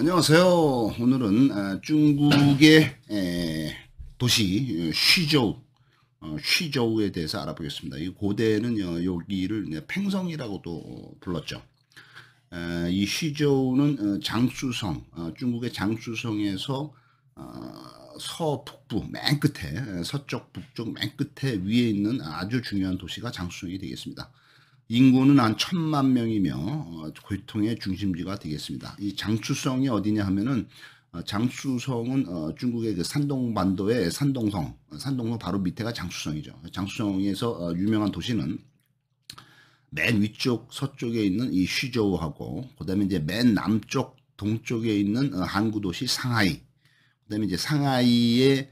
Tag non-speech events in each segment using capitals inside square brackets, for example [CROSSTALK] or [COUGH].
안녕하세요. 오늘은 아, 중국의 도시 어, 쉬저우, 어, 쉬저우에 대해서 알아보겠습니다. 이 고대는 어, 여기를 팽성이라고도 불렀죠. 아, 이 쉬저우는 장쑤성, 중국의 장쑤성에서 서북부 맨 끝에 서쪽 북쪽 맨 끝에 위에 있는 아주 중요한 도시가 장쑤성이 되겠습니다. 인구는 한 천만 명이며 어, 고통의 중심지가 되겠습니다. 이 장추성이 어디냐 하면은 어, 장수성은 어, 중국의 그 산동반도의 산동성, 산동성 바로 밑에가 장수성이죠. 장수성에서 유명한 도시는 맨 위쪽 서쪽에 있는 이 쉬저우하고 그다음에 이제 맨 남쪽 동쪽에 있는 항구 도시 상하이, 그다음에 이제 상하이의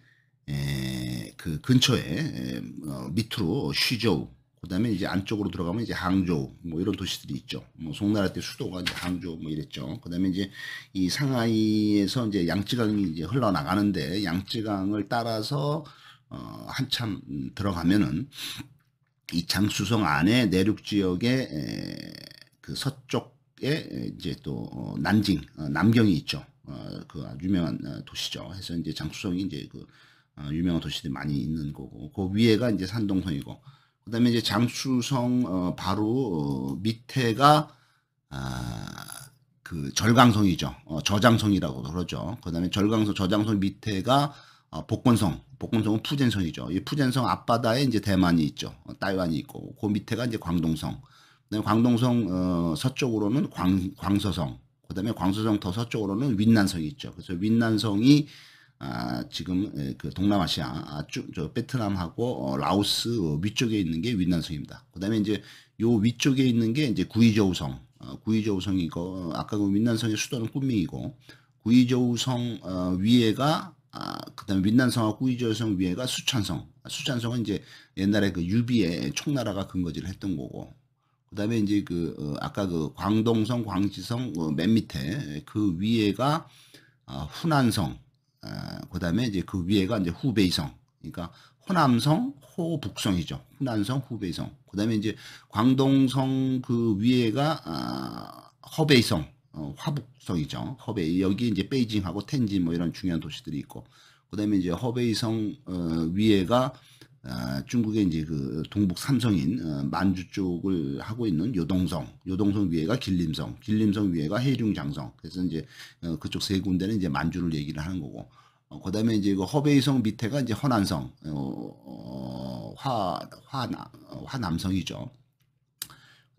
에, 그 근처에 에, 밑으로 쉬저우 그다음에 이제 안쪽으로 들어가면 이제 항저우 뭐 이런 도시들이 있죠. 뭐 송나라 때 수도가 이제 항저우 뭐 이랬죠. 그다음에 이제 이 상하이에서 이제 양쯔강이 이제 흘러나가는데 양쯔강을 따라서 어 한참 음, 들어가면은 이 장수성 안에 내륙 지역에그 서쪽에 이제 또 어, 난징 어, 남경이 있죠. 어, 그 유명한 도시죠. 해서 이제 장수성이 이제 그 유명한 도시들이 많이 있는 거고 그 위에가 이제 산동성이고 그다음에 이제 장수성 어, 바로 어, 밑에가 아 그 절강성이죠. 어, 저장성이라고 그러죠. 그다음에 절강성 저장성 밑에가 어, 복권성, 복권성은 푸젠성이죠. 이 푸젠성 앞바다에 이제 대만이 있죠. 어, 타이완이 있고 그 밑에가 이제 광동성. 그다음에 광동성 어, 서쪽으로는 광 광서성. 그다음에 광서성 더 서쪽으로는 윈난성이 있죠. 그래서 윈난성이 아, 지금 예, 그 동남아시아 아, 쭉, 저 베트남하고 어, 라오스 어, 위쪽에 있는 게 윈난성입니다. 그다음에 이제 요 위쪽에 있는 게 이제 구이저우성, 어, 구이저우성이고 어, 아까 그 윈난성의 수도는 꾸밍이고 구이저우성 어, 위에가 아, 그다음에 윈난성하고 구이저우성 위에가 수찬성. 아, 수찬성은 이제 옛날에 그 유비의 총나라가 근거지를 했던 거고. 그다음에 이제 그 어, 아까 그 광동성, 광지성 어, 맨 밑에 그 위에가 어, 아, 후난성. 아, 어, 그 다음에 이제 그 위에가 이제 후베이성. 그러니까 호남성, 호북성이죠. 호남성, 후베이성. 그 다음에 이제 광동성 그 위에가 아, 허베이성, 어, 화북성이죠. 허베이. 여기 이제 베이징하고 텐진 뭐 이런 중요한 도시들이 있고. 그 다음에 이제 허베이성 어, 위에가 아, 중국의 이제 그 동북 삼성인 어, 만주 쪽을 하고 있는 요동성, 요동성 위에가 길림성, 길림성 위에가 해중장성. 그래서 이제 어, 그쪽 세 군데는 이제 만주를 얘기를 하는 거고. 어, 그다음에 이제 그 허베이성 밑에가 이제 허난성, 어, 어, 화, 화남, 어, 화남성이죠.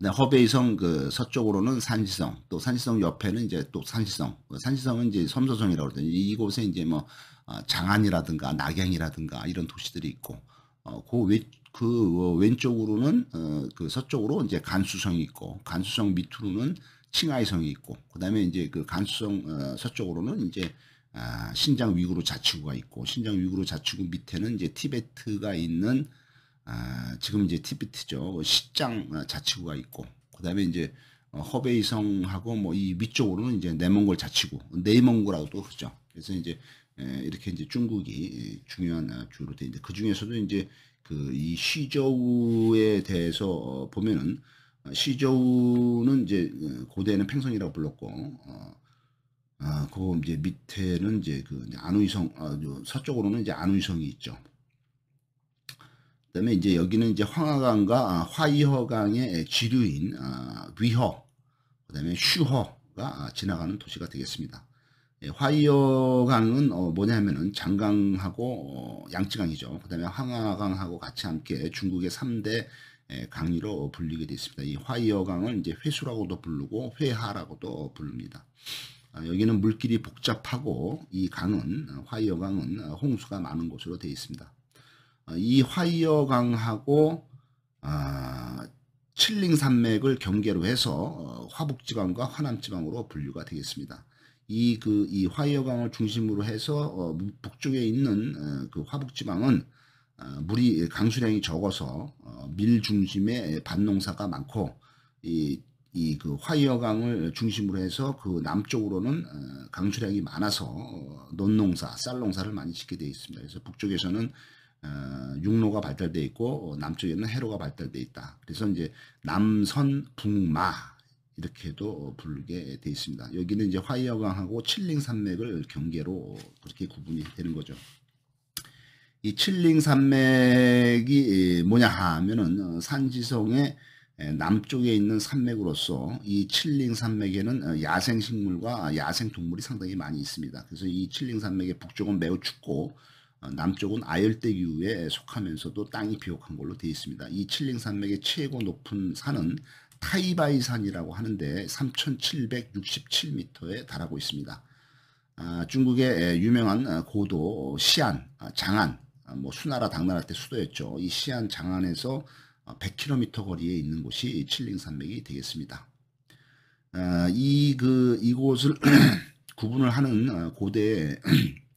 네, 허베이성 그 서쪽으로는 산지성또산지성 옆에는 이제 또산지성산지성은 그 이제 섬소성이라고 그러더니 이곳에 이제 뭐 아, 장안이라든가 낙양이라든가 이런 도시들이 있고 어, 그, 외, 그 어, 왼쪽으로는 어, 그 서쪽으로 이제 간수성이 있고 간수성 밑으로는 칭하이성이 있고 그다음에 이제 그 간수성 어, 서쪽으로는 이제 아, 신장 위구르 자치구가 있고 신장 위구르 자치구 밑에는 이제 티베트가 있는 아, 지금 이제 티베트죠 시장 그 어, 자치구가 있고 그다음에 이제 어, 허베이성하고 뭐이 위쪽으로는 이제 네몽골 자치구 네이몽골하고 또 그렇죠. 그래서 이제 이렇게 이제 중국이 중요한 주로 어, 되는데 그 중에서도 이제 그 이 시저우에 대해서 어, 보면은 어, 시저우는 이제 고대에는 팽성이라고 불렀고 어, 아, 그 이제 밑에는 이제 그 안우이성 아, 서쪽으로는 이제 안우이성이 있죠. 그다음에 이제 여기는 이제 황하강과 아, 화이허강의 지류인 아, 위허 그다음에 슈허가 아, 지나가는 도시가 되겠습니다. 예, 화이어강은 어 뭐냐면은 하 장강하고 어 양쯔강이죠. 그다음에 황하강하고 같이 함께 중국의 3대 예, 강리로 불리게 되어 있습니다. 이 화이어강을 이제 회수라고도 부르고 회하라고도 부릅니다. 어 여기는 물길이 복잡하고 이 강은 어, 화이어강은 어, 홍수가 많은 곳으로 되어 있습니다. 어이 아, 화이어강하고 아, 칠링산맥을 경계로 해서 어, 화북지방과 화남지방으로 분류가 되겠습니다. 이그이 화이어강을 중심으로 해서 어, 북쪽에 있는 어, 그 화북지방은 어, 물이 강수량이 적어서 어, 밀 중심의 밭농사가 많고 이 이 그 화이어강을 중심으로 해서 그 남쪽으로는 어, 강수량이 많아서 어, 논농사, 쌀농사를 많이 짓게 되어 있습니다. 그래서 북쪽에서는 어, 육로가 발달돼 있고 어, 남쪽에는 해로가 발달돼 있다. 그래서 이제 남선 북마 이렇게도 부르게 되어 있습니다. 여기는 이제 화이어강하고 칠링 산맥을 경계로 그렇게 구분이 되는 거죠. 이 칠링 산맥이 뭐냐 하면은 어, 산지성의 남쪽에 있는 산맥으로서 이 칠링 산맥에는 어, 야생 식물과 야생 동물이 상당히 많이 있습니다. 그래서 이 칠링 산맥의 북쪽은 매우 춥고 어, 남쪽은 아열대 기후에 속하면서도 땅이 비옥한 걸로 되어 있습니다. 이 칠링 산맥의 최고 높은 산은 타이바이산이라고 하는데 3,767m에 달하고 있습니다. 아, 중국의 유명한 아, 고도 시안, 아, 장안, 아, 뭐 수나라 당나라 때 수도였죠. 이 시안 장안에서 100km 거리에 있는 곳이 칠링산맥이 되겠습니다. 아, 이 그 이곳을 [CLEARS THROAT] 구분을 하는 고대 [CLEARS THROAT]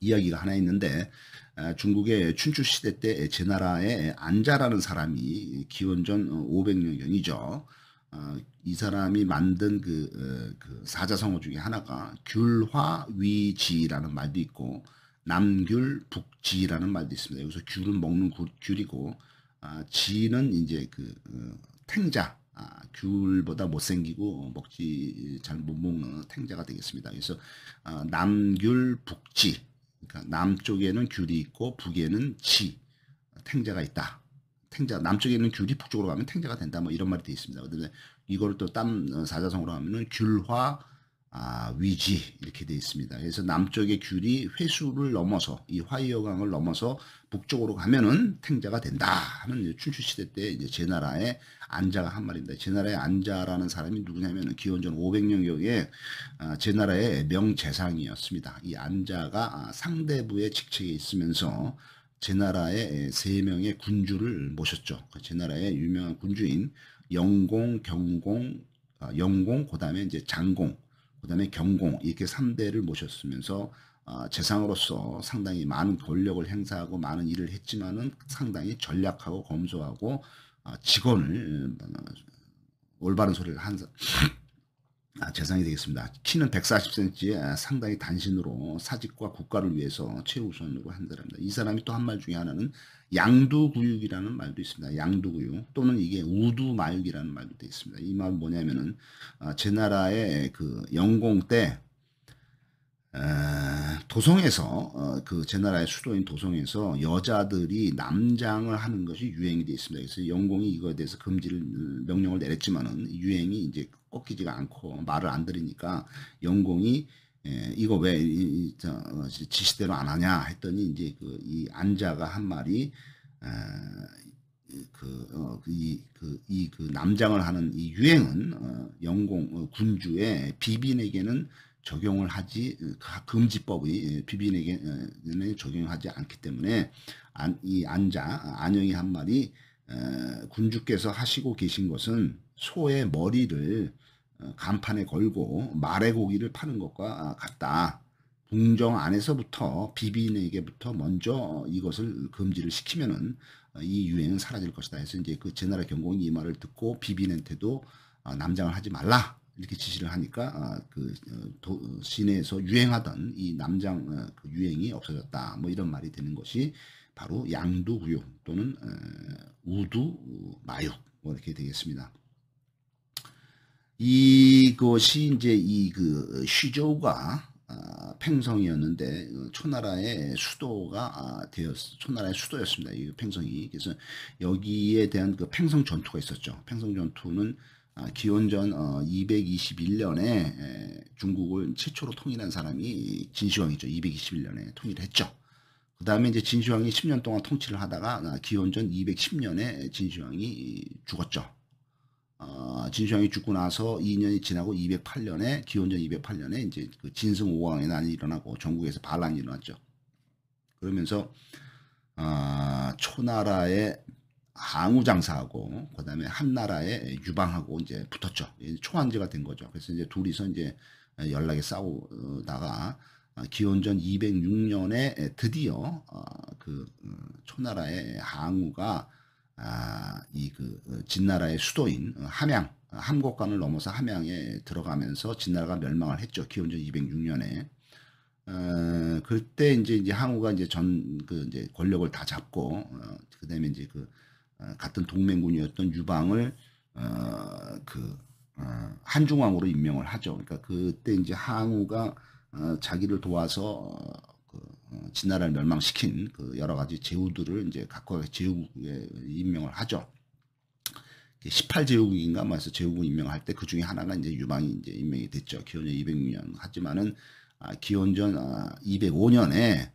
이야기가 하나 있는데 아, 중국의 춘추 시대 때 제 나라에 안자라는 사람이 기원전 500년경이죠. 아, 이 사람이 만든 그, 어, 그 사자성어 중에 하나가 귤화위지라는 말도 있고 남귤 북지라는 말도 있습니다. 여기서 귤은 먹는 귤이고 아, 지는 이제 그 어, 탱자 귤보다 못생기고 먹지 잘 못 먹는 탱자가 되겠습니다. 그래서 남귤 북지 그러니까 남쪽에는 귤이 있고 북에는 지 탱자가 있다. 탱자 남쪽에 는 귤이 북쪽으로 가면 탱자가 된다. 뭐 이런 말이 되 있습니다. 그다음에 이걸 또땀 어, 사자성으로 하면은 귤화 아, 위지 이렇게 돼 있습니다. 그래서 남쪽의 귤이 회수를 넘어서 이 화이어강을 넘어서 북쪽으로 가면은 탱자가 된다 하는 춘추 시대 때 이제 제 나라의 안자가 한 말입니다. 제 나라의 안자라는 사람이 누구냐면 기원전 500년 경에 아, 제 나라의 명재상이었습니다. 이 안자가 아, 상대부의 직책에 있으면서 제 나라의 세 명의 군주를 모셨죠. 그 제 나라의 유명한 군주인 영공, 경공, 아, 영공, 그다음에 이제 장공 그다음에 경공 이렇게 3대를 모셨으면서 어, 재상으로서 상당히 많은 권력을 행사하고 많은 일을 했지만은 상당히 전략하고 검소하고 어, 직원을 음, 올바른 소리를 한 아, 재상이 되겠습니다. 키는 140cm에 상당히 단신으로 사직과 국가를 위해서 최우선으로 한다랍니다. 이 사람이 또 한 말 중에 하나는 양두구육이라는 말도 있습니다. 양두구육 또는 이게 우두마육이라는 말도 있습니다. 이 말 뭐냐면은 아, 제 나라의 그 영공 때 도성에서 어, 그제 나라의 수도인 도성에서 여자들이 남장을 하는 것이 유행이 되어 있습니다. 그래서 영공이 이거에 대해서 금지를 명령을 내렸지만은 유행이 이제 꺾이지가 않고 말을 안 들으니까 영공이 예, 이거 왜 이, 저, 어, 지시대로 안 하냐 했더니 이제 그 이 안자가 한 말이 에, 그, 어, 그, 이, 그, 이, 그 남장을 하는 이 유행은, 어, 영공, 어, 군주의 비빈에게는 적용을 하지 금지법이 예, 비빈에게는 적용하지 않기 때문에 안, 이 안자 안영이 한 말이 어, 군주께서 하시고 계신 것은 소의 머리를 어, 간판에 걸고 말의 고기를 파는 것과 같다. 궁정 안에서부터 비빈에게부터 먼저 이것을 금지를 시키면은 이 유행은 사라질 것이다 해서 이제 그 제나라 경공이 이 말을 듣고 비빈한테도 어, 남장을 하지 말라 이렇게 지시를 하니까 아, 그 어, 도, 어, 시내에서 유행하던 이 남장 어, 그 유행이 없어졌다. 뭐 이런 말이 되는 것이 바로 양두구육 또는 우두마육 뭐 이렇게 되겠습니다. 이것이 이제 이그 시조가 아, 팽성이었는데 초나라의 수도가 아, 되었 초나라의 수도였습니다. 이 팽성이 그래서 여기에 대한 그 팽성 전투가 있었죠. 팽성 전투는 아, 기원전 221년에 어, 중국을 최초로 통일한 사람이 진시황이죠. 221년에 통일했죠. 그 다음에 이제 진시황이 10년 동안 통치를 하다가 아, 기원전 210년에 진시황이 죽었죠. 아, 진시황이 죽고 나서 2년이 지나고 208년에 기원전 208년에 이제 그 진승 오왕의 난이 일어나고 전국에서 반란이 일어났죠. 그러면서 초나라의 항우 장사하고 그다음에 한나라의 유방하고 이제 붙었죠. 초황제가된 거죠. 그래서 이제 둘이서 이제 연락에 싸우다가 어, 기원전 206년에 드디어 어, 그 음, 초나라의 항우가 아, 이그 어, 진나라의 수도인 함양 함곡강을 넘어서 함양에 들어가면서 진나라가 멸망을 했죠. 기원전 206년에 어, 그때 이제 이제 항우가 이제 전 그 이제 권력을 다 잡고 어, 그다음에 이제 그 어, 같은 동맹군이었던 유방을 어, 그 어, 한중왕으로 임명을 하죠. 그러니까 그때 이제 항우가 어, 자기를 도와서 어, 그 어, 진나라를 멸망시킨 그 여러 가지 제후들을 이제 각각의 제후국에 임명을 하죠. 18제후국인가 말해서 뭐 제후국 임명할 때 그 중에 하나가 이제 유방이 이제 임명이 됐죠. 기원전 206년 하지만은 아, 기원전 아, 205년에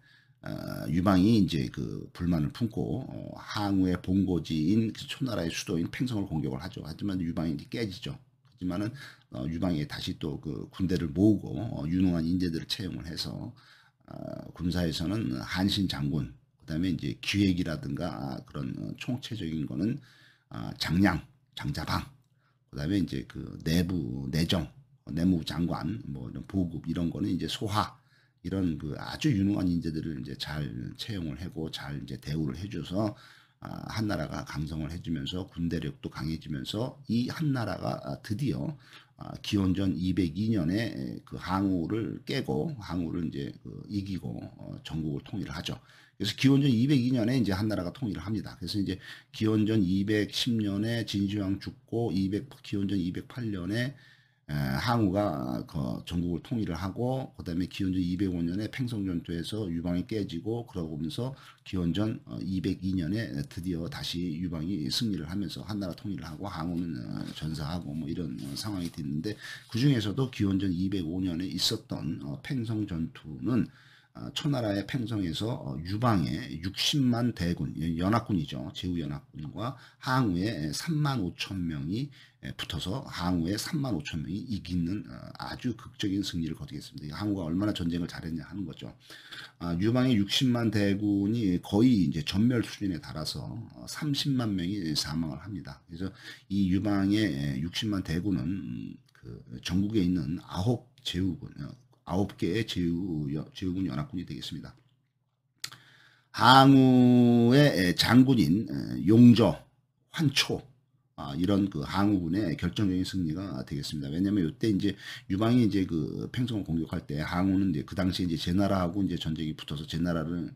아, 유방이 이제 그 불만을 품고 어, 항우의 본고지인 그 초나라의 수도인 팽성을 공격을 하죠. 하지만 유방이 이제 깨지죠. 하지만은 어, 유방이 다시 또 그 군대를 모으고 어, 유능한 인재들을 채용을 해서 아, 군사에서는 한신 장군 그다음에 이제 기획이라든가 아, 그런 총체적인 거는 장량 장자방 그다음에 이제 그 내부 내정 내무장관 뭐 보급 이런 거는 이제 소화 이런 그 아주 유능한 인재들을 이제 잘 채용을 하고 잘 이제 대우를 해줘서 아, 한나라가 강성을 해주면서 군대력도 강해지면서 이 한나라가 아, 드디어 아, 기원전 202년에 그 항우를 깨고 항우를 이제 그 이기고 어, 전국을 통일을 하죠. 그래서 기원전 202년에 이제 한나라가 통일을 합니다. 그래서 이제 기원전 210년에 진주왕 죽고 200 기원전 208년에 예, 항우가 그 전국을 통일을 하고 그다음에 기원전 205년에 팽성전투에서 유방이 깨지고 그러고면서 기원전 202년에 어, 드디어 다시 유방이 승리를 하면서 한나라 통일을 하고 항우는 어, 전사하고 뭐 이런 어, 상황이 됐는데 그 중에서도 기원전 205년에 있었던 팽성전투는 초나라의 아, 팽성에서 어, 유방의 60만 대군, 예, 연합군이죠. 제후연합군과 항우의 3만 5천 명이 예, 붙어서 항우의 3만 5천 명이 이기는 어, 아주 극적인 승리를 거두겠습니다. 항우가 얼마나 전쟁을 잘했냐 하는 거죠. 아, 유방의 60만 대군이 거의 이제 전멸 수준에 달아서 30만 어, 명이 사망을 합니다. 그래서 이 유방의 60만 예, 대군은 음, 그 전국에 있는 아홉 제후군, 아홉 개의 제후군 연합군이 되겠습니다. 항우의 장군인 용저, 환초, 아, 이런 그 항우군의 결정적인 승리가 되겠습니다. 왜냐면 이때 이제 유방이 이제 그 팽성을 공격할 때 항우는 이제 그당시 이제 제나라하고 이제 전쟁이 붙어서 제나라를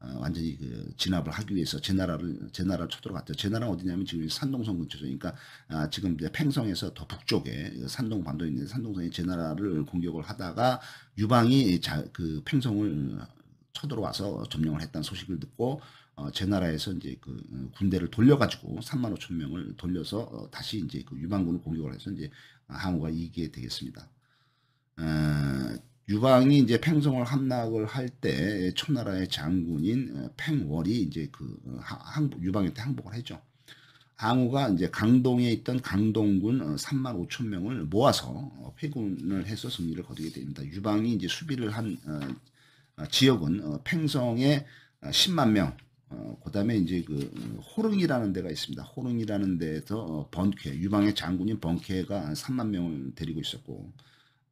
어, 완전히 그 진압을 하기 위해서 제 나라를 제 나라를 쳐들어갔죠. 제 나라 어디냐면 지금 산동성 근처죠. 그러니까 아, 지금 이제 팽성에서 더 북쪽에 산동 반도에 있는 산동성이 제 나라를 공격을 하다가 유방이 자, 그 팽성을 쳐들어와서 점령을 했다는 소식을 듣고 어, 제 나라에서 이제 그 어, 군대를 돌려가지고 3만 5천 명을 돌려서 어, 다시 이제 그 유방군을 공격을 해서 이제 항우가 이기게 되겠습니다. 어, 유방이 이제 팽성을 함락을 할때 초나라의 장군인 어, 팽월이 이제 그 어, 유방한테 항복을 했죠 항우가 이제 강동에 있던 강동군 3만 어, 5천 명을 모아서 회군을 해서 승리를 거두게 됩니다. 유방이 이제 수비를 한 지역은 팽성에 10만 명, 그 다음에 이제 그 호릉이라는 데가 있습니다. 호릉이라는 데에서 번쾌, 유방의 장군인 번쾌가 3만 명을 데리고 있었고,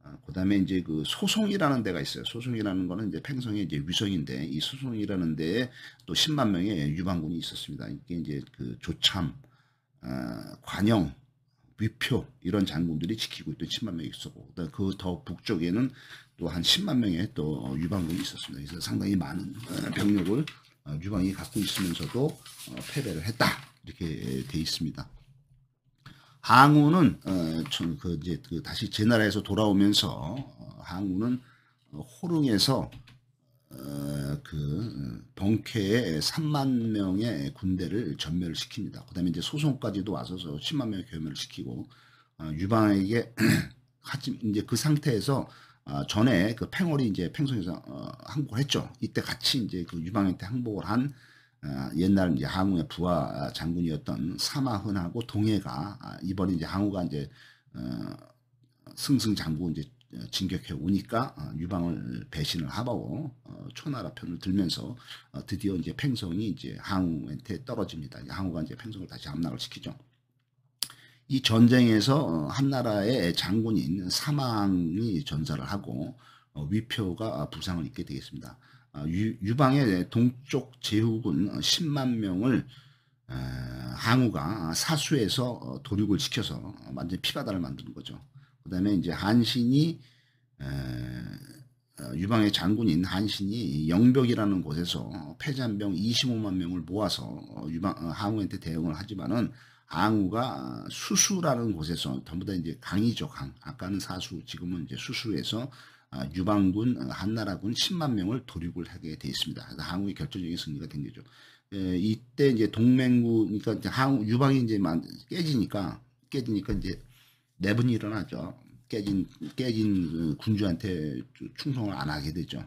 아, 그 다음에 이제 그 소송이라는 데가 있어요. 소송이라는 거는 이제 팽성의 이제 위성인데 이 소송이라는 데에 또 10만 명의 유방군이 있었습니다. 이게 이제 그 조참, 어, 관영, 위표 이런 장군들이 지키고 있던 10만 명이 있었고 그더 그 북쪽에는 또 한 10만 명의 또 유방군이 있었습니다. 그래서 상당히 많은 어, 병력을 어, 유방이 갖고 있으면서도 어, 패배를 했다 이렇게 돼 있습니다. 항우는 어, 좀그 이제 그 다시 제 나라에서 돌아오면서 어, 항우는 호릉에서 어, 그병케에 음, 3만 명의 군대를 전멸시킵니다. 을 그다음에 이제 소송까지도 와서 10만 명의 괴멸을 시키고 어, 유방에게 [CLEARS THROAT] 같이 이제 그 상태에서 어, 전에 그 팽월이 이제 팽성에서 어, 항복을 했죠. 이때 같이 이제 그 유방한테 항복을 한 아, 옛날 이제 항우의 부하 아, 장군이었던 사마흔하고 동해가 아, 이번에 이제 항우가 이제 어, 승승장구 이제 어, 진격해 오니까 어, 유방을 배신을 하고 초나라 편을 들면서 드디어 이제 팽성이 이제 항우한테 떨어집니다. 항우가 이제 팽성을 다시 함락을 시키죠. 이 전쟁에서 한나라의 장군인 사망이 전사를 하고 위표가 부상을 입게 되겠습니다. 어, 유방의 동쪽 제후군 10만 어, 명을 어, 항우가 사수해서 도륙을 시켜서 완전 피바다를 만드는 거죠. 그 다음에 이제 한신이 유방의 장군인 한신이 영벽이라는 곳에서 패잔병 25만 명을 모아서 유방 항우한테 대응을 하지만은 항우가 수수라는 곳에서 전부 다 이제 강이죠 강 아까는 사수 지금은 이제 수수에서 아, 유방군, 아, 한나라군 10만 명을 돌입을 하게 되어 있습니다. 항우의 결정적인 승리가 된 거죠. 예, 이때 이제 동맹군, 그러니까 항우, 유방이 이제 깨지니까, 깨지니까 이제 내분이 일어나죠. 깨진, 깨진 그 군주한테 충성을 안 하게 되죠.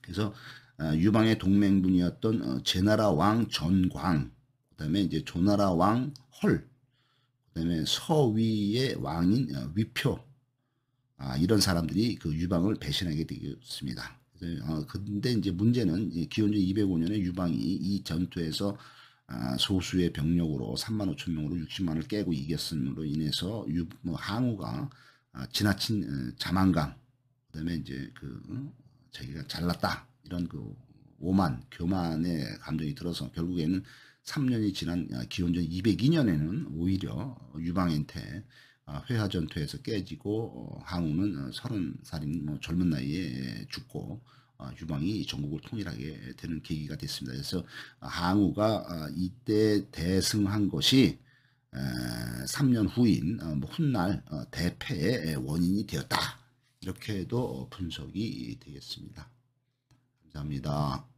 그래서 아, 유방의 동맹군이었던 어, 제나라 왕 전광, 그 다음에 이제 조나라 왕 헐, 그 다음에 서위의 왕인 어, 위표, 아, 이런 사람들이 그 유방을 배신하게 되겠습니다. 어, 근데 이제 문제는 기원전 205년에 유방이 이 전투에서 아, 소수의 병력으로 3만 5천 명으로 60만을 깨고 이겼음으로 인해서 유, 뭐 항우가 아, 지나친 어, 자만감, 그다음에 이제 그 어, 자기가 잘났다 이런 그 오만, 교만의 감정이 들어서 결국에는 3년이 지난 아, 기원전 202년에는 오히려 유방한테 아, 회화 전투에서 깨지고 어, 항우는 어, 서른 살인 뭐 젊은 나이에 죽고 아, 유방이 전국을 통일하게 되는 계기가 됐습니다. 그래서 항우가 아, 이때 대승한 것이 3년 후인 어, 뭐 훗날 대패의 원인이 되었다. 이렇게도 분석이 되겠습니다. 감사합니다.